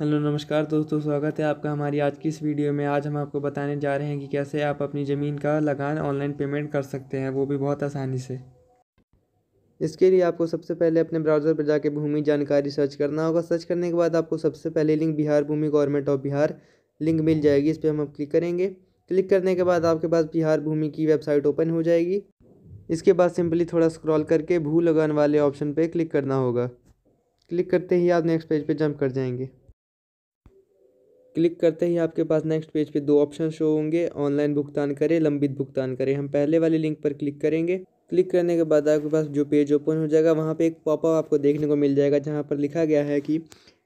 hello नमस्कार दोस्तों स्वागत है आपका हमारी आज की इस वीडियो में आज हम आपको बताने जा रहे हैं कि कैसे आप अपनी ज़मीन का लगान ऑनलाइन पेमेंट कर सकते हैं वो भी बहुत आसानी से इसके लिए आपको सबसे पहले अपने ब्राउज़र पर जाके भूमि जानकारी सर्च करना होगा सर्च करने के बाद आपको सबसे पहले link Bihar Bhumi government of Bihar link मिल जाएगी इस पर हम क्लिक करेंगे क्लिक करने के बाद आपके पास बिहार भूमि की वेबसाइट ओपन हो जाएगी इसके बाद सिंपली थोड़ा स्क्रॉल करके भू लगान वाले ऑप्शन पर क्लिक करना होगा क्लिक करते ही आप नेक्स्ट पेज पर जंप कर जाएंगे क्लिक करते ही आपके पास नेक्स्ट पेज पे दो ऑप्शन शो होंगे ऑनलाइन भुगतान करें लंबित भुगतान करें हम पहले वाले लिंक पर क्लिक करेंगे क्लिक करने के बाद आपके पास जो पेज ओपन हो जाएगा वहाँ पे एक पॉपअप आपको देखने को मिल जाएगा जहाँ पर लिखा गया है कि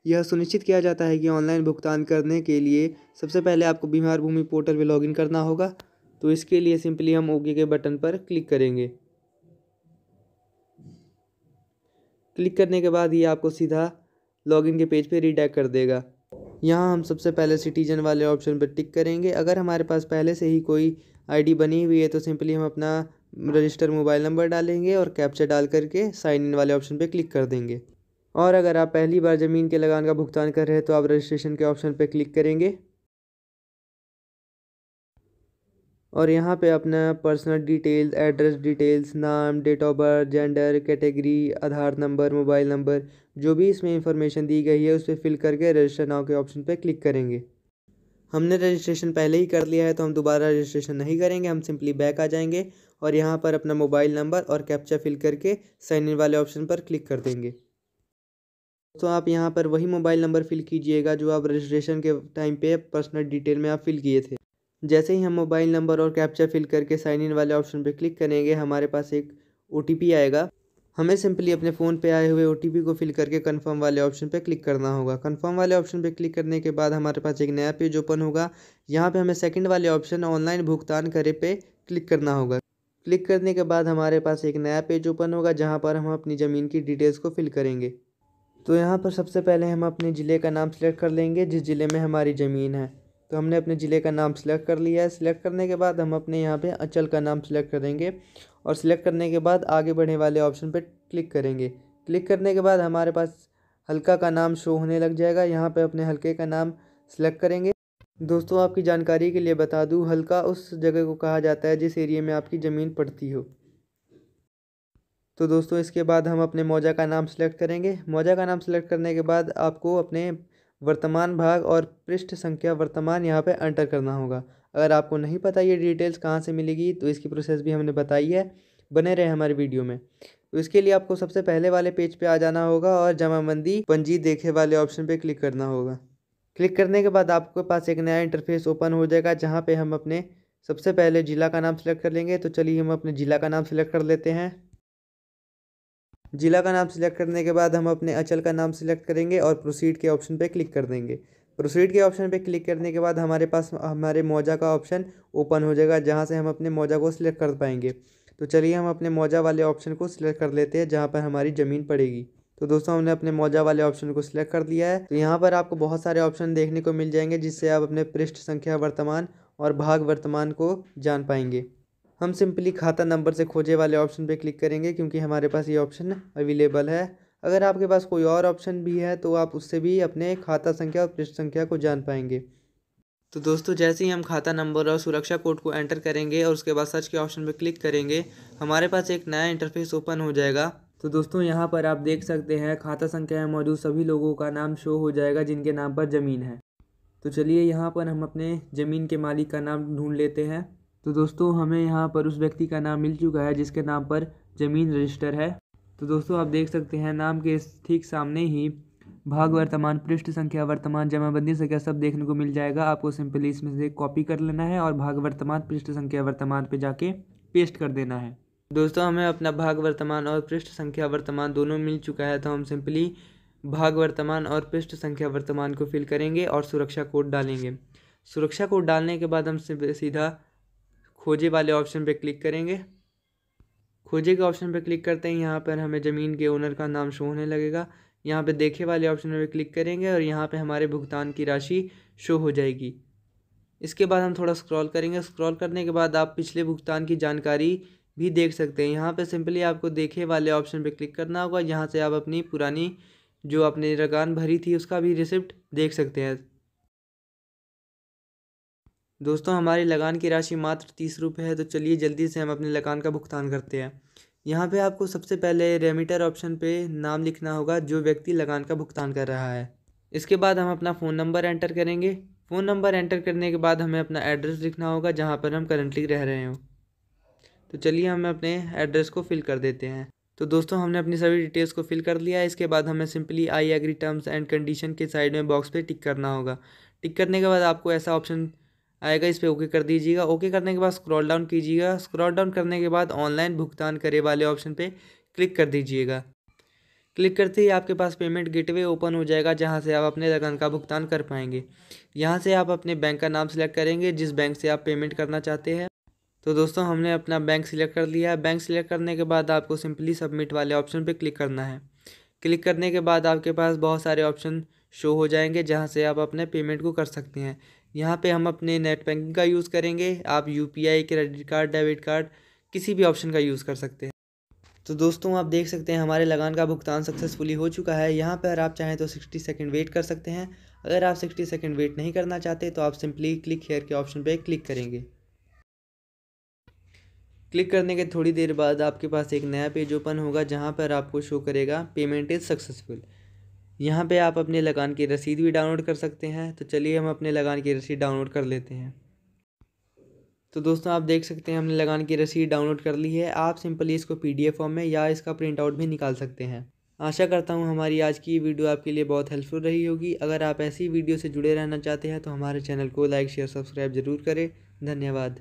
यह सुनिश्चित किया जाता है कि ऑनलाइन भुगतान करने के लिए सबसे पहले आपको बीमार भूमि पोर्टल पर लॉगिन करना होगा तो इसके लिए सिंपली हम ओके के बटन पर क्लिक करेंगे क्लिक करने के बाद ये आपको सीधा लॉगिन के पेज पे रिडैक कर देगा यहाँ हम सबसे पहले सिटीजन वाले ऑप्शन पर टिक करेंगे अगर हमारे पास पहले से ही कोई आईडी बनी हुई है तो सिंपली हम अपना रजिस्टर मोबाइल नंबर डालेंगे और कैप्चर डाल करके साइन इन वाले ऑप्शन पर क्लिक कर देंगे और अगर आप पहली बार ज़मीन के लगान का भुगतान कर रहे हैं तो आप रजिस्ट्रेशन के ऑप्शन पर क्लिक करेंगे और यहाँ पे अपना पर्सनल डिटेल्स एड्रेस डिटेल्स नाम date of birth gender category Aadhaar number mobile number जो भी इसमें इंफॉर्मेशन दी गई है उस पर फिल करके रजिस्टर नाव के ऑप्शन पर क्लिक करेंगे हमने रजिस्ट्रेशन पहले ही कर लिया है तो हम दोबारा रजिस्ट्रेशन नहीं करेंगे हम सिंपली बैक आ जाएंगे और यहाँ पर अपना मोबाइल नंबर और कैप्चा फिल करके साइन इन वाले ऑप्शन पर क्लिक कर देंगे तो आप यहाँ पर वही मोबाइल नंबर फिल कीजिएगा जो आप रजिस्ट्रेशन के टाइम पे पर्सनल डिटेल में आप फिल किए थे जैसे ही हम मोबाइल नंबर और कैप्चा फिल करके साइन इन वाले ऑप्शन पर क्लिक करेंगे हमारे पास एक ओ आएगा हमें सिंपली अपने फ़ोन पे आए हुए ओ को फिल करके कंफर्म वाले ऑप्शन पे क्लिक करना होगा कंफर्म वाले ऑप्शन पे क्लिक करने के बाद हमारे पास एक नया पेज ओपन होगा यहाँ पे हमें सेकंड वाले ऑप्शन ऑनलाइन भुगतान करे पे क्लिक करना होगा क्लिक करने के बाद हमारे पास एक नया पेज ओपन होगा जहाँ पर हम अपनी ज़मीन की डिटेल्स को फिल करेंगे तो यहाँ पर सबसे पहले हम अपने ज़िले का नाम सेलेक्ट कर लेंगे जिस ज़िले में हमारी ज़मीन है तो हमने अपने ज़िले का नाम सिलेक्ट कर लिया है सिलेक्ट करने के बाद हम अपने यहाँ पे अंचल का नाम सिलेक्ट करेंगे और सिलेक्ट करने के बाद आगे बढ़ने वाले ऑप्शन पे क्लिक करेंगे क्लिक करने के बाद हमारे पास हल्का का नाम शो होने लग जाएगा यहाँ पे अपने हल्के का नाम सिलेक्ट करेंगे दोस्तों आपकी जानकारी के लिए बता दूँ हल्का उस जगह को कहा जाता है जिस एरिए में आपकी ज़मीन पड़ती हो तो दोस्तों इसके बाद हम अपने मौजा का नाम सिलेक्ट करेंगे मौजा का नाम सेलेक्ट करने के बाद आपको अपने वर्तमान भाग और पृष्ठ संख्या वर्तमान यहाँ पे एंटर करना होगा अगर आपको नहीं पता ये डिटेल्स कहाँ से मिलेगी तो इसकी प्रोसेस भी हमने बताई है बने रहे हमारे वीडियो में तो इसके लिए आपको सबसे पहले वाले पेज पे आ जाना होगा और जमाबंदी पंजी देखे वाले ऑप्शन पे क्लिक करना होगा क्लिक करने के बाद आपके पास एक नया इंटरफेस ओपन हो जाएगा जहाँ पर हम अपने सबसे पहले ज़िला का नाम सेलेक्ट कर लेंगे तो चलिए हम अपने ज़िला का नाम सेलेक्ट कर लेते हैं जिला का नाम सिलेक्ट करने के बाद हम अपने अचल का नाम सिलेक्ट करेंगे और प्रोसीड के ऑप्शन पर क्लिक कर देंगे प्रोसीड के ऑप्शन पर क्लिक करने के बाद हमारे पास हमारे मौजा का ऑप्शन ओपन हो जाएगा जहाँ से हम अपने मौजा को सिलेक्ट कर पाएंगे तो चलिए हम अपने मौजा वाले ऑप्शन को सिलेक्ट कर लेते हैं जहाँ पर हमारी ज़मीन पड़ेगी तो दोस्तों हमने अपने मौजा वाले ऑप्शन को सिलेक्ट कर लिया है तो यहाँ पर आपको बहुत सारे ऑप्शन देखने को मिल जाएंगे जिससे आप अपने पृष्ठ संख्या वर्तमान और भाग वर्तमान को जान पाएंगे हम सिंपली खाता नंबर से खोजे वाले ऑप्शन पे क्लिक करेंगे क्योंकि हमारे पास ये ऑप्शन अवेलेबल है अगर आपके पास कोई और ऑप्शन भी है तो आप उससे भी अपने खाता संख्या और पृष्ठ संख्या को जान पाएंगे तो दोस्तों जैसे ही हम खाता नंबर और सुरक्षा कोड को एंटर करेंगे और उसके बाद सर्च के ऑप्शन पर क्लिक करेंगे हमारे पास एक नया इंटरफेस ओपन हो जाएगा तो दोस्तों यहाँ पर आप देख सकते हैं खाता संख्या में मौजूद सभी लोगों का नाम शो हो जाएगा जिनके नाम पर ज़मीन है तो चलिए यहाँ पर हम अपने ज़मीन के मालिक का नाम ढूंढ लेते हैं तो दोस्तों हमें यहाँ पर उस व्यक्ति का नाम मिल चुका है जिसके नाम पर ज़मीन रजिस्टर है तो दोस्तों आप देख सकते हैं नाम के ठीक सामने ही भाग वर्तमान पृष्ठ संख्या वर्तमान जमाबंदी संख्या सब देखने को मिल जाएगा आपको सिंपली इसमें से कॉपी कर लेना है और भाग वर्तमान पृष्ठ संख्या वर्तमान पे जाके पेस्ट कर देना है दोस्तों हमें अपना भाग वर्तमान और पृष्ठ संख्या वर्तमान दोनों मिल चुका है तो हम सिंपली भाग वर्तमान और पृष्ठ संख्या वर्तमान को फिल करेंगे और सुरक्षा कोड डालेंगे सुरक्षा कोड डालने के बाद हम सीधा खोजे वाले ऑप्शन पे क्लिक करेंगे खोजे के ऑप्शन पे क्लिक करते हैं यहाँ पर हमें ज़मीन के ओनर का नाम शो होने लगेगा यहाँ पे देखे वाले ऑप्शन पे क्लिक करेंगे और यहाँ पे हमारे भुगतान की राशि शो हो जाएगी इसके बाद हम थोड़ा स्क्रॉल करेंगे स्क्रॉल करने के बाद आप पिछले भुगतान की जानकारी भी देख सकते हैं यहाँ पर सिंपली आपको देखे वाले ऑप्शन पर क्लिक करना होगा यहाँ से आप अपनी पुरानी जो आपने रकान भरी थी उसका भी रिसिप्ट देख सकते हैं दोस्तों हमारी लगान की राशि मात्र तीस रुपये है तो चलिए जल्दी से हम अपने लगान का भुगतान करते हैं यहाँ पे आपको सबसे पहले रेमिटर ऑप्शन पे नाम लिखना होगा जो व्यक्ति लगान का भुगतान कर रहा है इसके बाद हम अपना फ़ोन नंबर एंटर करेंगे फ़ोन नंबर एंटर करने के बाद हमें अपना एड्रेस लिखना होगा जहाँ पर हम करंटली रह रहे हों तो चलिए हम अपने एड्रेस को फिल कर देते हैं तो दोस्तों हमने अपनी सभी डिटेल्स को फिल कर लिया इसके बाद हमें simply I agree terms and condition के साइड में बॉक्स पे टिक करना होगा टिक करने के बाद आपको ऐसा ऑप्शन आएगा इस पर ओके कर दीजिएगा ओके करने के बाद स्क्रॉल डाउन कीजिएगा स्क्रॉल डाउन करने के बाद ऑनलाइन भुगतान करे वाले ऑप्शन पर क्लिक कर दीजिएगा क्लिक करते ही आपके पास पेमेंट गेटवे ओपन हो जाएगा जहाँ से आप अपने रकम का भुगतान कर पाएंगे यहाँ से आप अपने बैंक का नाम सिलेक्ट करेंगे जिस बैंक से आप पेमेंट करना चाहते हैं तो दोस्तों हमने अपना बैंक सिलेक्ट कर लिया है बैंक सिलेक्ट करने के बाद आपको सिंपली सबमिट वाले ऑप्शन पर क्लिक करना है क्लिक करने के बाद आपके पास बहुत सारे ऑप्शन शो हो जाएंगे जहाँ से आप अपने पेमेंट को कर सकते हैं यहाँ पे हम अपने नेट बैंकिंग का यूज़ करेंगे आप you credit card debit card किसी भी ऑप्शन का यूज़ कर सकते हैं तो दोस्तों आप देख सकते हैं हमारे लगान का भुगतान सक्सेसफुली हो चुका है यहाँ पर आप चाहें तो सिक्सटी सेकेंड वेट कर सकते हैं अगर आप सिक्सटी सेकेंड वेट नहीं करना चाहते तो आप सिंपली क्लिक हेयर के ऑप्शन पर क्लिक करेंगे क्लिक करने के थोड़ी देर बाद आपके पास एक नया पेज ओपन होगा जहाँ पर आपको शो करेगा पेमेंट इज़ सक्सेसफुल यहाँ पे आप अपने लगान की रसीद भी डाउनलोड कर सकते हैं तो चलिए हम अपने लगान की रसीद डाउनलोड कर लेते हैं तो दोस्तों आप देख सकते हैं हमने लगान की रसीद डाउनलोड कर ली है आप सिंपली इसको पी फॉर्म में या इसका प्रिंट आउट भी निकाल सकते हैं आशा करता हूँ हमारी आज की वीडियो आपके लिए बहुत हेल्पफुल रही होगी अगर आप ऐसी वीडियो से जुड़े रहना चाहते हैं तो हमारे चैनल को लाइक शेयर सब्सक्राइब जरूर करें धन्यवाद